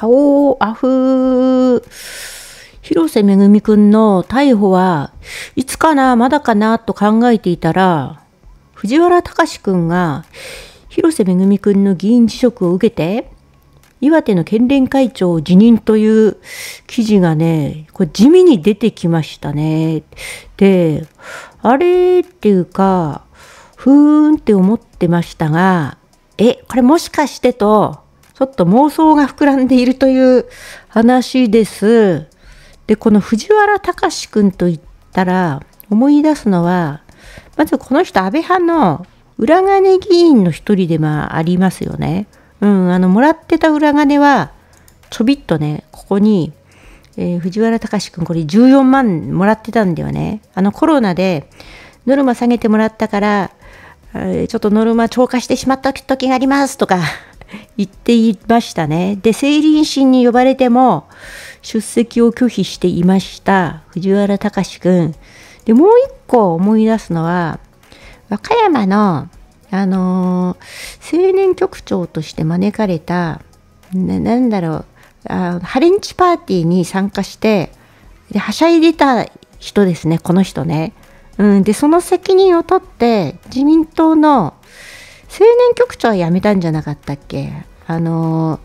顔をアフ、広瀬めぐみくんの逮捕はいつかな、まだかなと考えていたら、藤原隆くんが広瀬めぐみくんの議員辞職を受けて、岩手の県連会長を辞任という記事がね、これ地味に出てきましたね。で、あれっていうか、ふーんって思ってましたが、え、これもしかしてと、ちょっと妄想が膨らんでいるという話です。で、この藤原隆君といったら思い出すのは、まずこの人安倍派の裏金議員の一人でまあありますよね。うん、あの、もらってた裏金は、ちょびっとね、ここに、えー、藤原隆君これ14万もらってたんだよね。あのコロナでノルマ下げてもらったから、えちょっとノルマ超過してしまった時がありますとか言っていましたね。で、成林審に呼ばれても出席を拒否していました藤原隆君。で、もう一個思い出すのは、和歌山の、あのー、青年局長として招かれた、ななんだろうあ、ハレンチパーティーに参加して、で、はしゃいでた人ですね、この人ね。うん、で、その責任を取って、自民党の青年局長は辞めたんじゃなかったっけあの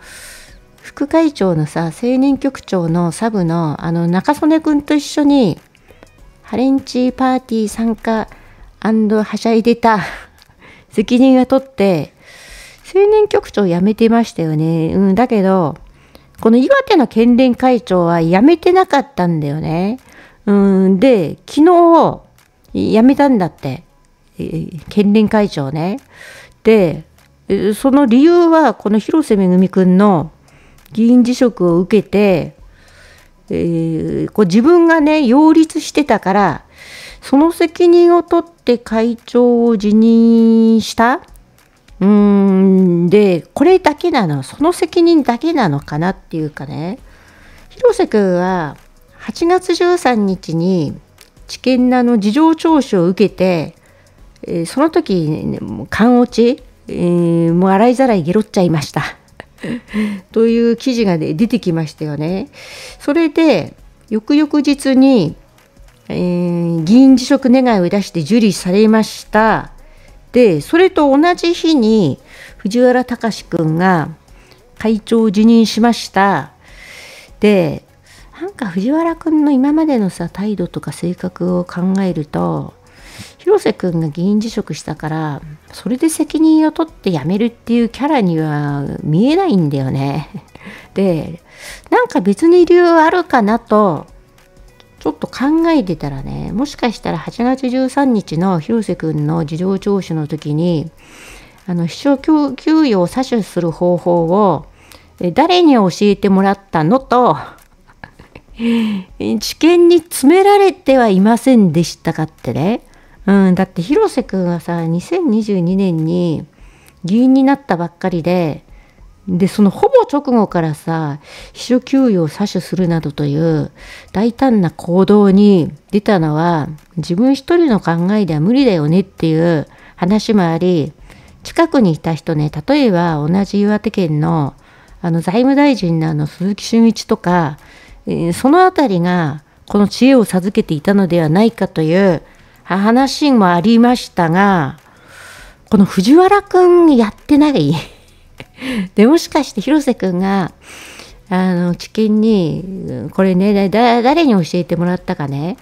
副会長のさ青年局長のサブのあの中曽根君と一緒にハレンチパーティー参加はしゃいでた 責任が取って青年局長辞めてましたよね、うん、だけどこの岩手の県連会長は辞めてなかったんだよね。うん、で、昨日、辞めたんだって。県連会長ね。、その理由はこの広瀬めぐみくんの議員辞職を受けて、えー、こう自分がね、擁立してたから、その責任を取って会長を辞任したうんで、これだけなの、その責任だけなのかなっていうかね、広瀬君は8月13日に、知見なの事情聴取を受けて、えその時、ね、勘落ち、えー、もう洗いざらいゲロっちゃいました という記事が、ね、出てきましたよね。それで翌々日に、えー、議員辞職願を出して受理されました。でそれと同じ日に藤原隆君が会長を辞任しました。でなんか藤原君の今までのさ態度とか性格を考えると広瀬君が議員辞職したからそれで責任を取って辞めるっていうキャラには見えないんだよね。でなんか別に理由あるかなとちょっと考えてたらねもしかしたら8月13日の広瀬君の事情聴取の時にあの秘書給与を詐取する方法を誰に教えてもらったのと 知見に詰められてはいませんでしたかってねうん、だって広瀬君はさ2022年に議員になったばっかりででそのほぼ直後からさ秘書給与を詐取するなどという大胆な行動に出たのは自分一人の考えでは無理だよねっていう話もあり近くにいた人ね例えば同じ岩手県のあの財務大臣のあの鈴木俊一とか、えー、その辺りがこの知恵を授けていたのではないかという話もありましたが、この藤原くんやってない。で、もしかして広瀬くんが、あの、知見に、これね、誰に教えてもらったかね。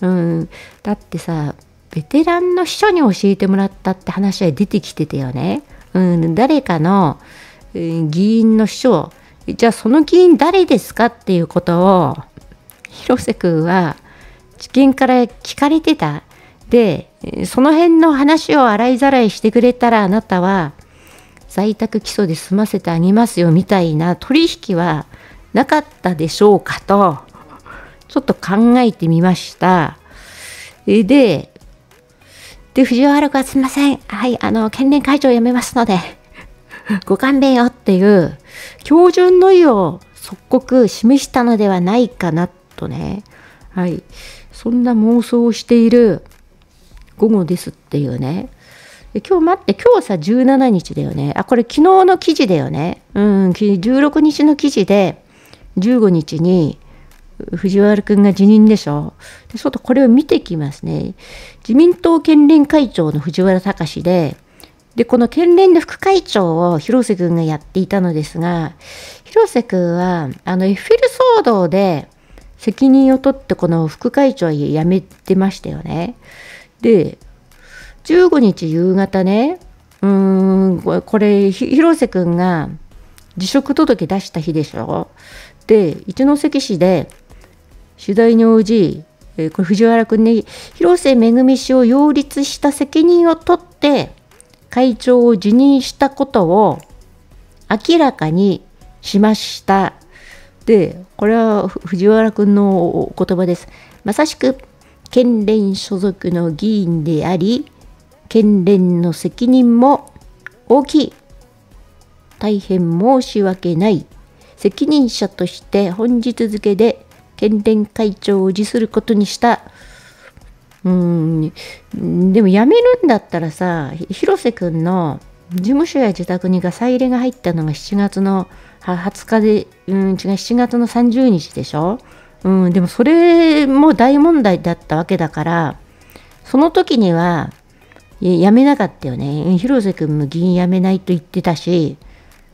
うん。だってさ、ベテランの秘書に教えてもらったって話は出てきてたよね。うん、誰かの、うん、議員の秘書、じゃあその議員誰ですかっていうことを、広瀬くんは、知見から聞かれてた。で、その辺の話を洗いざらいしてくれたらあなたは在宅起訴で済ませてあげますよみたいな取引はなかったでしょうかと、ちょっと考えてみました。で、で、藤原君はすいません。はい、あの、県連会長辞めますので、ご勘弁よっていう、標準の意を即刻示したのではないかなとね、はい、そんな妄想をしている午後ですっていうね。今日待って、今日さ、17日だよね。あ、これ昨日の記事だよね。うん、16日の記事で、15日に、藤原君が辞任でしょ。で、ちょっとこれを見てきますね。自民党県連会長の藤原隆で、で、この県連の副会長を広瀬君がやっていたのですが、広瀬君は、あの、エッフェル騒動で責任を取ってこの副会長を辞めてましたよね。で15日夕方ねうーんこれ広瀬君が辞職届出した日でしょで一関市で取材に応じえこれ藤原君ね広瀬めぐみ氏を擁立した責任を取って会長を辞任したことを明らかにしましたでこれは藤原君のお言葉ですまさしく県連所属の議員であり、県連の責任も大きい。大変申し訳ない。責任者として本日付で県連会長を辞することにした。うん、でも辞めるんだったらさ、広瀬くんの事務所や自宅にガサ入れが入ったのが7月の20日で、うん、違う、7月の30日でしょうん、でもそれも大問題だったわけだからその時には辞めなかったよね広瀬君も議員辞めないと言ってたし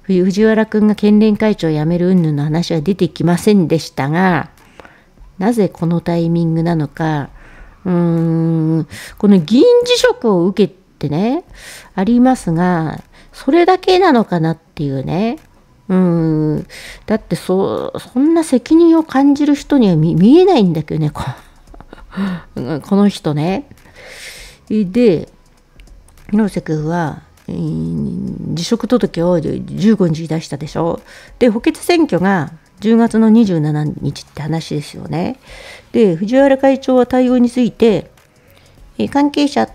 藤原君が県連会長辞める云々の話は出てきませんでしたがなぜこのタイミングなのかうーんこの議員辞職を受けてねありますがそれだけなのかなっていうねうんだってそそんな責任を感じる人には見えないんだけどねこ この人ね。で猪瀬君は辞職届を15日出したでしょ。で補欠選挙が10月の27日って話ですよね。で藤原会長は対応について関係者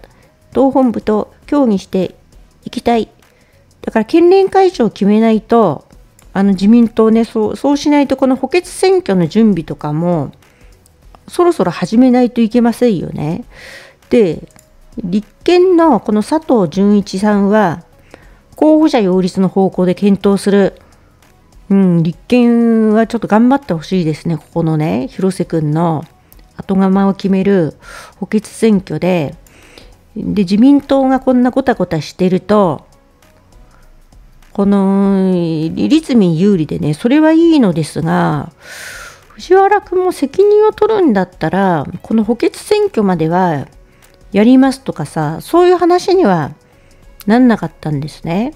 党本部と協議していきたいだから県連会長を決めないとあの自民党ねそうそうしないとこの補欠選挙の準備とかもそろそろ始めないといけませんよね。で立憲のこの佐藤純一さんは候補者擁立の方向で検討する、うん、立憲はちょっと頑張ってほしいですねここのね広瀬君の後釜を決める補欠選挙でで自民党がこんなごたごたしてるとこの利ズミ有利でねそれはいいのですが藤原君も責任を取るんだったらこの補欠選挙まではやりますとかさそういう話にはなんなかったんですね。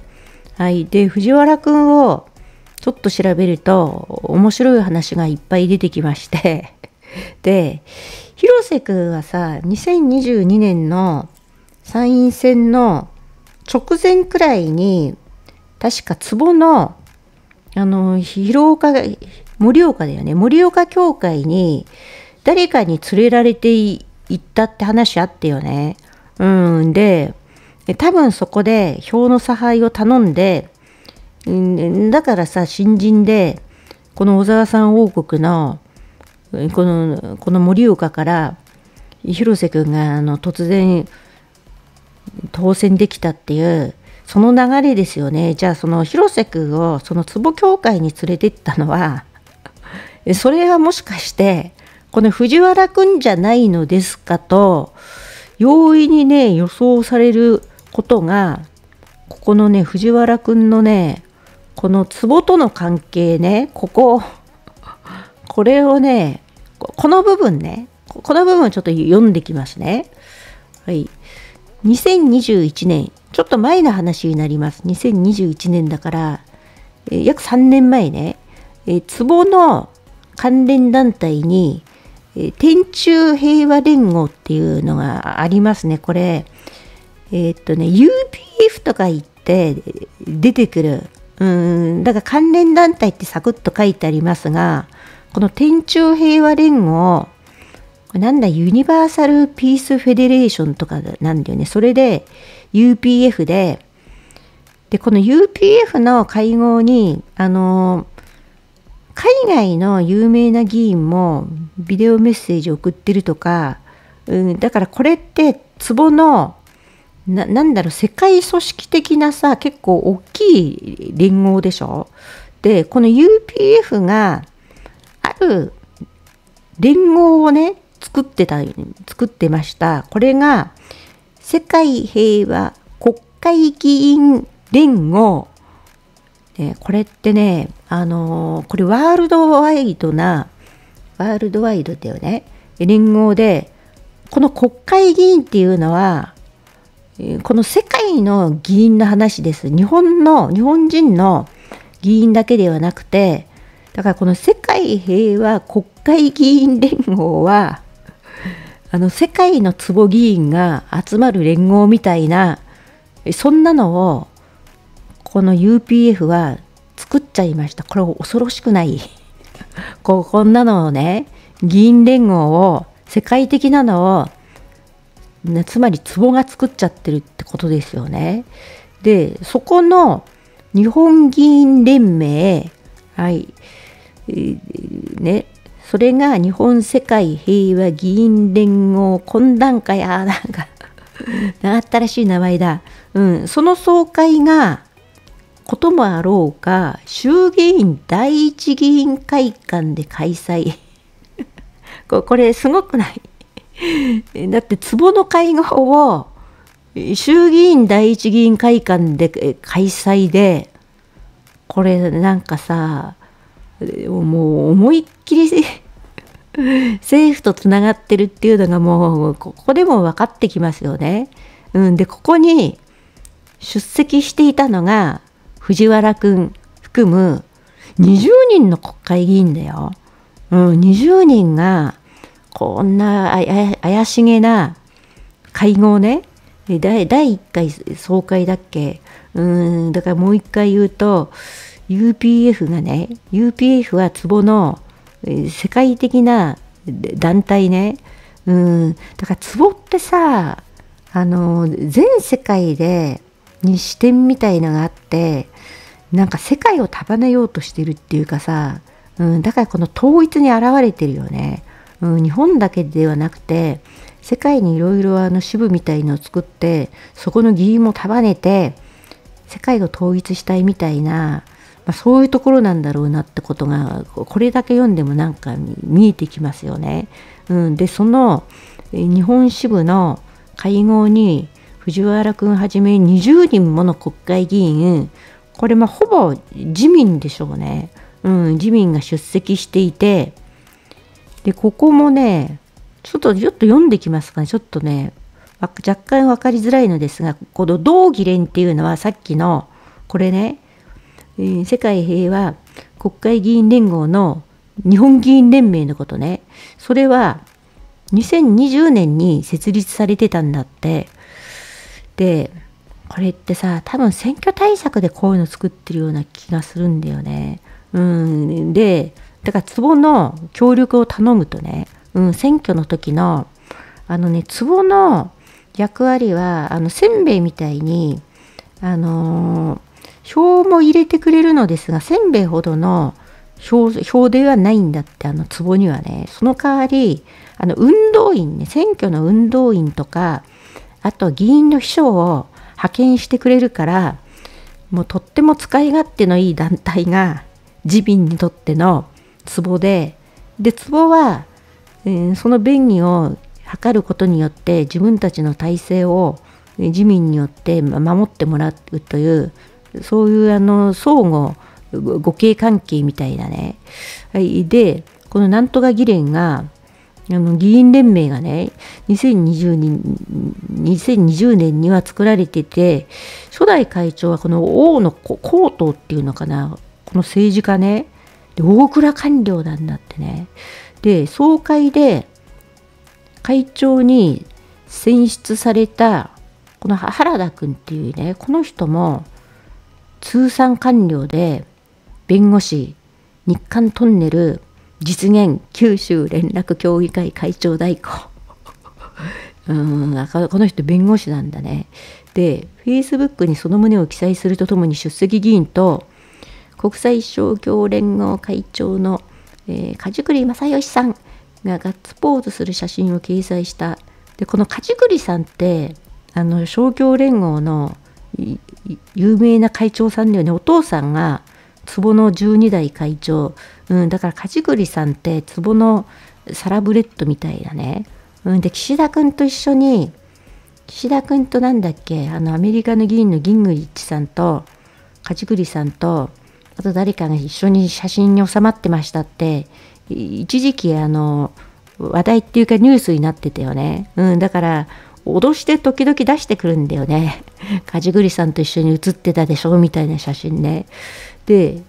はい、で藤原君をちょっと調べると面白い話がいっぱい出てきまして で広瀬君はさ2022年の参院選の直前くらいに確か壺の、あの、広岡、盛岡だよね、盛岡教会に、誰かに連れられて行ったって話あったよね。うんで、多分そこで票の差配を頼んで、だからさ、新人で、この小沢さん王国の、この、この盛岡から、広瀬君があの突然当選できたっていうその流れですよねじゃあその広瀬君をその壺協会に連れてったのはそれはもしかしてこの藤原君じゃないのですかと容易にね予想されることがここのね藤原君のねこの壺との関係ねこここれをねこの部分ねこの部分をちょっと読んできますね。はい、2021年ちょっと前の話になります。2021年だから、えー、約3年前ね、えー、壺の関連団体に、えー、天中平和連合っていうのがありますね。これ、えー、っとね、UPF とか言って出てくる。うん、だから関連団体ってサクッと書いてありますが、この天中平和連合、なんだ、ユニバーサル・ピース・フェデレーションとかなんだよね。それで、UPF で、で、この UPF の会合に、あの、海外の有名な議員もビデオメッセージを送ってるとか、うん、だからこれって、ツボの、ななんだろう、世界組織的なさ、結構大きい連合でしょで、この UPF が、ある連合をね、作ってた、作ってました。これが、世界平和国会議員連合。ね、これってね、あのー、これワールドワイドな、ワールドワイドだよね、連合で、この国会議員っていうのは、この世界の議員の話です。日本の、日本人の議員だけではなくて、だからこの世界平和国会議員連合は、あの世界の壺議員が集まる連合みたいなそんなのをこの UPF は作っちゃいましたこれ恐ろしくない ここんなのをね議員連合を世界的なのをね、つまり壺が作っちゃってるってことですよね。で、そこの日本議員連盟、はい、ね、それが日本世界平和議員連合懇談会あ なんか新しい名前だ、うん、その総会がこともあろうか衆議院第一議員会館で開催 これすごくない だって壺の会合を衆議院第一議員会館で開催でこれなんかさもう思いっきり政府とつながってるっていうのがもうここでも分かってきますよね。うん、でここに出席していたのが藤原君含む20人の国会議員だよ。うん、20人がこんな怪しげな会合ね第1回総会だっけうんだからもう1回言うと UPF がね UPF は壺の世界的な団体ねうんだからツボってさあの全世界でに視点みたいのがあってなんか世界を束ねようとしてるっていうかさ、うん、だからこの統一に現れてるよね、うん、日本だけではなくて世界にいろいろ支部みたいのを作ってそこの議員も束ねて世界を統一したいみたいなまあ、そういうところなんだろうなってことがこれだけ読んでもなんか見えてきますよね。うん、でその日本支部の会合に藤原君はじめ20人もの国会議員これまあほぼ自民でしょうね、うん、自民が出席していてでここもねちょっとちょっと読んできますかねちょっとね若干分かりづらいのですがこの道議連っていうのはさっきのこれねえー、世界平和国会議員連合の日本議員連盟のことね、それは2020年に設立されてたんだって。で、これってさ、多分選挙対策でこういうの作ってるような気がするんだよね。うん。で、だから壺の協力を頼むとね、うん、選挙の時の、あのね、壺の役割は、あの、せんべいみたいに、あのー表も入れてくれるのですがせんべいほどの表表ではないんだってあの壺にはねその代わりあの運動員ね選挙の運動員とかあと議員の秘書を派遣してくれるからもうとっても使い勝手のいい団体が自民にとっての壺でで壺は、えー、その便宜を図ることによって自分たちの体制を自民によって守ってもらうというそういうあの相互互恵関係みたいなね、はい、でこのなんとか議連があの議員連盟がね2020年 ,2020 年には作られてて初代会長はこの王の皇統っていうのかなこの政治家ねで大蔵官僚なんだってねで総会で会長に選出されたこの原田君っていうねこの人も通算官僚で弁護士日韓トンネル実現九州連絡協議会会長代行 うんこの人弁護士なんだねでフェイスブックにその旨を記載するとともに出席議員と国際商業連合会長の、えー、梶栗正義さんがガッツポーズする写真を掲載したでこの梶栗さんってあの商業連合の有名な会長さんだよねお父さんが壺の12代会長、うん、だから梶栗さんって壺のサラブレッドみたいだね、うん、で岸田君と一緒に岸田君となんだっけあのアメリカの議員のギングリッチさんと梶栗さんとあと誰かが一緒に写真に収まってましたって一時期あの話題っていうかニュースになってたよね、うん、だから脅して時々出してくるんだよね梶栗さんと一緒に写ってたでしょみたいな写真ねで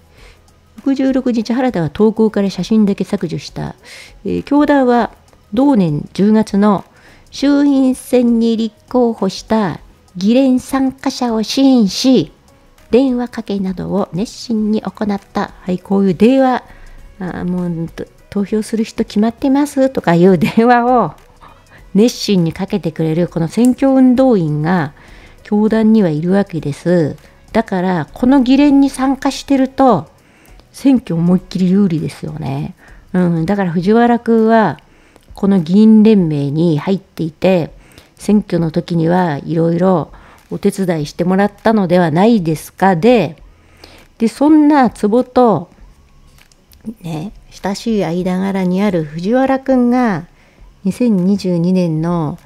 66日原田は投稿から写真だけ削除した、えー、教団は同年10月の衆院選に立候補した議連参加者を支援し電話かけなどを熱心に行った、はい、こういう電話あもう投票する人決まってますとかいう電話を熱心にかけてくれるこの選挙運動員が教団にはいるわけです。だからこの議連に参加してると選挙思いっきり有利ですよね。うん、だから藤原君はこの議員連盟に入っていて選挙の時にはいろいろお手伝いしてもらったのではないですかででそんな壺とね親しい間柄にある藤原君が2022年の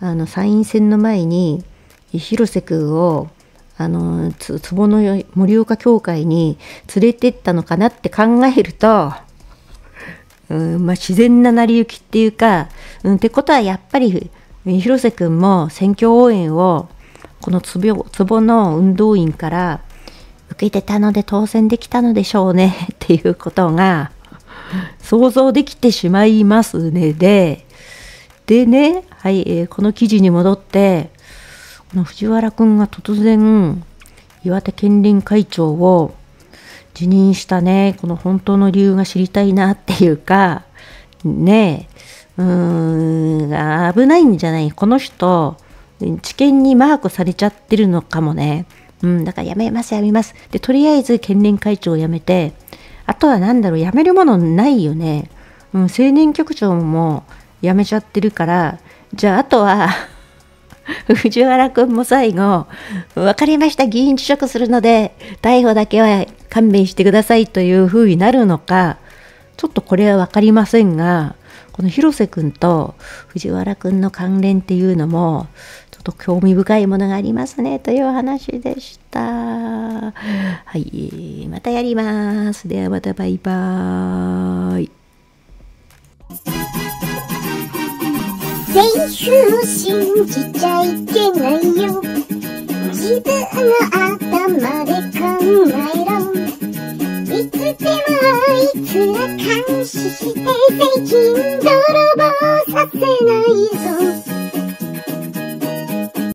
あの参院選の前に広瀬君をあのつ壺の盛岡教会に連れてったのかなって考えると、うんまあ、自然な成り行きっていうか、うん、ってことはやっぱり広瀬君も選挙応援をこのつぼの運動員から受けてたので当選できたのでしょうねっていうことが想像できてしまいますねででね、はい、えー、この記事に戻って、この藤原君が突然、岩手県連会長を辞任したね、この本当の理由が知りたいなっていうか、ねえ、うーん、危ないんじゃないこの人、知見にマークされちゃってるのかもね。うん、だからやめます、やめます。で、とりあえず県連会長を辞めて、あとは何だろう、辞めるものないよね。うん、青年局長も辞めちゃってるからじゃああとは 藤原くんも最後「わかりました議員辞職するので逮捕だけは勘弁してください」というふうになるのかちょっとこれは分かりませんがこの広瀬君と藤原くんの関連っていうのもちょっと興味深いものがありますねという話でした。はいまたやります。ではまたバイバーイ。練習を信じちゃいけないよ自分の頭で考えろいつでもあいつら監視して最金泥棒させないぞ